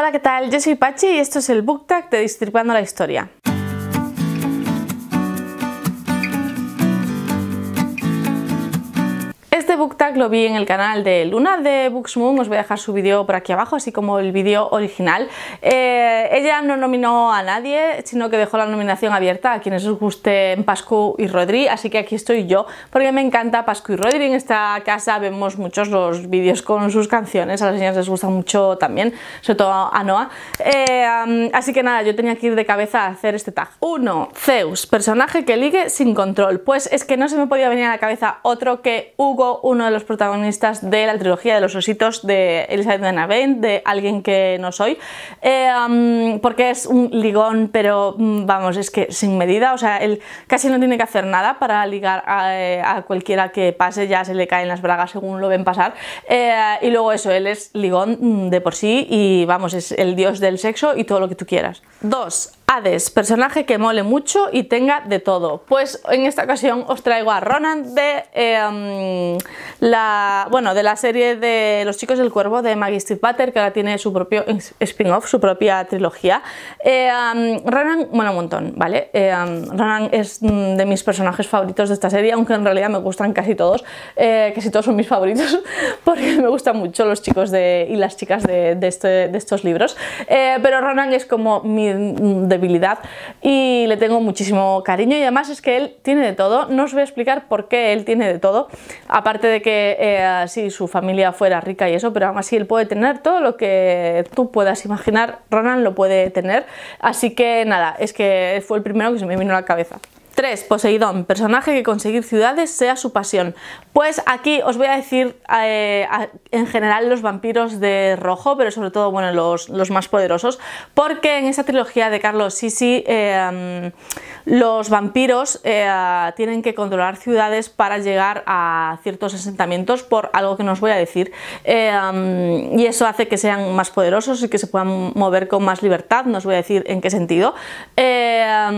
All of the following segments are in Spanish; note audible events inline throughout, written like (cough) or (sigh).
Hola, ¿qué tal? Yo soy Pachi y esto es el Tag de Distripando la Historia. book lo vi en el canal de Luna de Booksmoon, os voy a dejar su vídeo por aquí abajo, así como el vídeo original. Eh, ella no nominó a nadie, sino que dejó la nominación abierta a quienes os gusten Pascu y Rodri, así que aquí estoy yo, porque me encanta Pascu y Rodri. En esta casa vemos muchos los vídeos con sus canciones, a las niñas les gusta mucho también, sobre todo a Noah. Eh, así que nada, yo tenía que ir de cabeza a hacer este tag. 1. Zeus, personaje que ligue sin control. Pues es que no se me podía venir a la cabeza otro que Hugo uno de los protagonistas de la trilogía de los ositos de Elizabeth Benavent, de Alguien que no soy, eh, porque es un ligón, pero mm, vamos, es que sin medida, o sea, él casi no tiene que hacer nada para ligar a, eh, cualquiera que pase, ya se le caen las bragas según lo ven pasar, eh, y luego eso, él es ligón mm, de por sí y vamos, es el dios del sexo y todo lo que tú quieras. Dos, Hades, personaje que mole mucho y tenga de todo. Pues en esta ocasión os traigo a Ronan de em, la bueno de la serie de Los chicos del cuervo de Maggie Stiefvater que ahora tiene su propio spin-off, su propia trilogía. Em, Ronan bueno un montón, vale. Em, Ronan es mm, de mis personajes favoritos de esta serie, aunque en realidad me gustan casi todos, eh, casi todos son mis favoritos (laughs) porque me gustan mucho los chicos y las chicas de, este, estos libros. Eh, pero Ronan es como mi y le tengo muchísimo cariño y además es que él tiene de todo, no os voy a explicar por qué él tiene de todo, aparte de que eh, si su familia fuera rica y eso, pero aún así él puede tener todo lo que tú puedas imaginar, Ronan lo puede tener, así que nada, es que fue el primero que se me vino a la cabeza. 3. Poseidón, personaje que conseguir ciudades sea su pasión. Pues aquí os voy a decir eh, en general los vampiros de rojo, pero sobre todo bueno, los, los más poderosos, porque en esa trilogía de Carlos Sisi eh, los vampiros eh, tienen que controlar ciudades para llegar a ciertos asentamientos por algo que no voy a decir. y eso hace que sean más poderosos y que se puedan mover con más libertad, no os voy a decir en qué sentido, para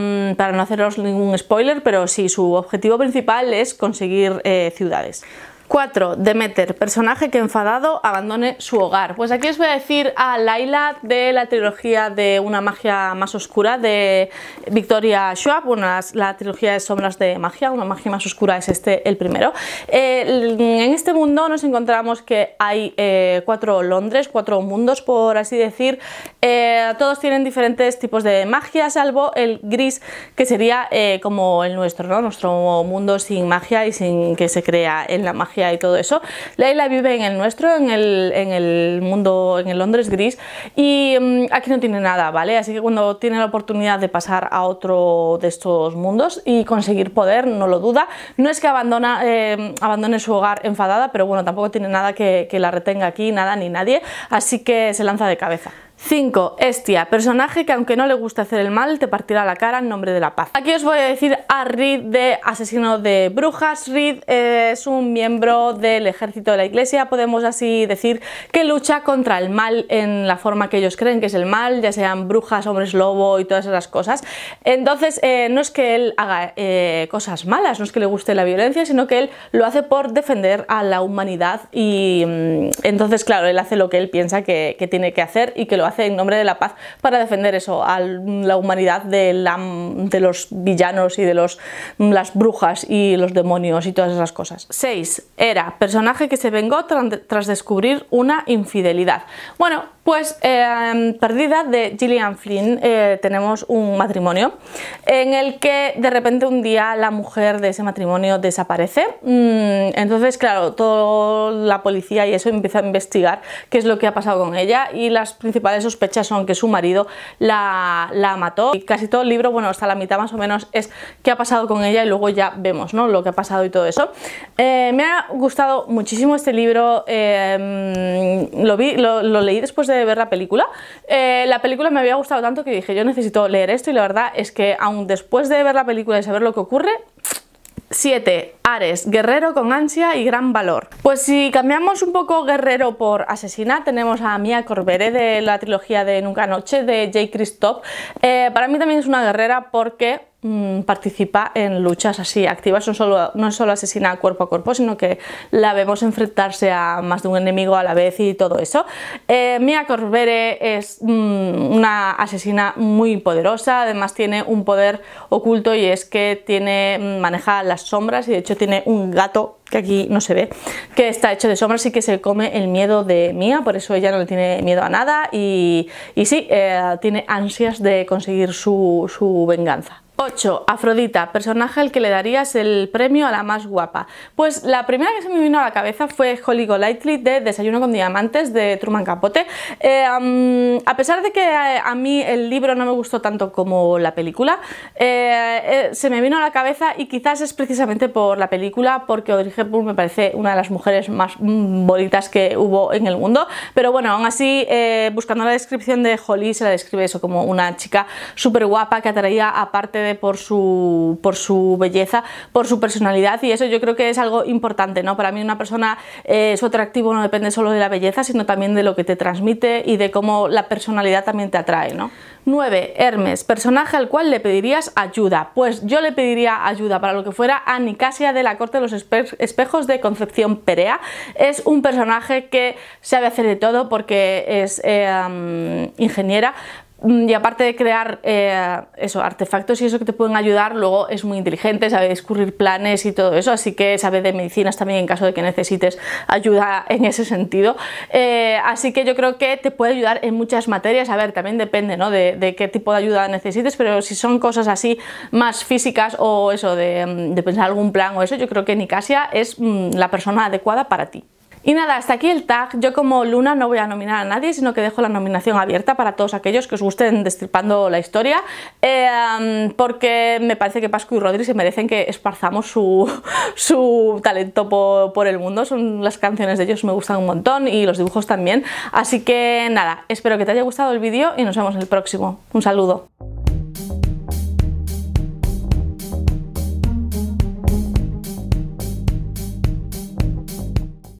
no haceros ningún spoiler spoiler, pero sí, su objetivo principal es conseguir eh, ciudades. 4. Demeter, personaje que enfadado abandone su hogar. Pues aquí os voy a decir a Laila de la trilogía de Una magia más oscura de Victoria Schwab. Bueno, la, trilogía de Sombras de magia, Una magia más oscura es este el primero. Eh, en este mundo nos encontramos que hay eh, cuatro Londres, cuatro mundos por así decir. Eh, todos tienen diferentes tipos de magia, salvo el gris que sería como el nuestro, ¿no? Nuestro mundo sin magia y sin que se crea en la magia y todo eso. Leila vive en el nuestro, en el, mundo, en el Londres gris, y mm, aquí no tiene nada, ¿vale? Así que cuando tiene la oportunidad de pasar a otro de estos mundos y conseguir poder, no lo duda. No es que abandona, eh, abandone su hogar enfadada, pero bueno, tampoco tiene nada que la retenga aquí, nada ni nadie, así que se lanza de cabeza. 5. Estia, personaje que aunque no le guste hacer el mal, te partirá la cara en nombre de la paz. Aquí os voy a decir a Reed de Asesino de Brujas. Reed es un miembro del ejército de la iglesia, podemos así decir que lucha contra el mal en la forma que ellos creen que es el mal, ya sean brujas, hombres lobo y todas esas cosas. Entonces, eh, no es que él haga eh, cosas malas, no es que le guste la violencia, sino que él lo hace por defender a la humanidad y mm, entonces, claro, él hace lo que él piensa que, que tiene que hacer y que lo hace en nombre de la paz para defender eso, a la humanidad de, de los villanos y de los, las brujas y los demonios y todas esas cosas. 6. Era, personaje que se vengó tras descubrir una infidelidad. Bueno, pues em, perdida de Gillian Flynn eh, tenemos un matrimonio en el que de repente un día la mujer de ese matrimonio desaparece. Mm, entonces, claro, toda la policía y eso empieza a investigar qué es lo que ha pasado con ella y las principales sospechas son que su marido la, mató. Y casi todo el libro, bueno, hasta la mitad más o menos es qué ha pasado con ella y luego ya vemos, ¿no? Lo que ha pasado y todo eso. Eh, me ha gustado muchísimo este libro, eh, lo, vi, lo, leí después de ver la película. Eh, la película me había gustado tanto que dije, yo necesito leer esto y la verdad es que aún después de ver la película y saber lo que ocurre, 7. Ares, guerrero con ansia y gran valor. Pues si cambiamos un poco guerrero por asesina, tenemos a Mia Corberé de la trilogía de Nunca Noche de J. Christoph. Eh, para mí también es una guerrera porque Mm, participa en luchas así activas, no solo, solo asesina cuerpo a cuerpo, sino que la vemos enfrentarse a más de un enemigo a la vez y todo eso. Eh, Mia Corbere es mm, una asesina muy poderosa, además tiene un poder oculto y es que tiene, mm, maneja las sombras y de hecho tiene un gato que aquí no se ve, que está hecho de sombras y que se come el miedo de Mia, por eso ella no le tiene miedo a nada y, sí, eh, tiene ansias de conseguir su venganza. 8. Afrodita, personaje al que le darías el premio a la más guapa. Pues la primera que se me vino a la cabeza fue Holly Golightly de Desayuno con Diamantes de Truman Capote. Eh, a pesar de que eh, a, mí el libro no me gustó tanto como la película, eh, se me vino a la cabeza y quizás es precisamente por la película, porque Audrey Hepburn me parece una de las mujeres más mm, bonitas que hubo en el mundo. Pero bueno, aún así, buscando la descripción de Holly, se la describe eso como una chica súper guapa que atraía aparte de por su, por su belleza, por su personalidad y eso yo creo que es algo importante, ¿no? Para mí una persona, eh, su atractivo no depende solo de la belleza, sino también de lo que te transmite y de cómo la personalidad también te atrae, ¿no? 9. Hermes, personaje al cual le pedirías ayuda. Pues yo le pediría ayuda para lo que fuera a Nicasia de la Corte de los Espejos de Concepción Perea. Es un personaje que sabe hacer de todo porque es eh, mm, ingeniera, Mm, y aparte de crear eh, artefactos y eso que te pueden ayudar, luego es muy inteligente, sabe escurrir planes y todo eso, así que sabe de medicinas también en caso de que necesites ayuda en ese sentido. Eh, así que yo creo que te puede ayudar en muchas materias, a ver, también depende de, qué tipo de ayuda necesites, pero si son cosas así más físicas o eso, de, mm, pensar algún plan o eso, yo creo que Nicasia es mm, la persona adecuada para ti. Y nada, hasta aquí el tag. Yo como Luna no voy a nominar a nadie, sino que dejo la nominación abierta para todos aquellos que os gusten destripando la historia, em, porque me parece que Pascu y Rodri se merecen que esparzamos su, (laughs) talento por, por, el mundo. Son las canciones de ellos me gustan un montón y los dibujos también. Así que nada, espero que te haya gustado el vídeo y nos vemos en el próximo. Un saludo.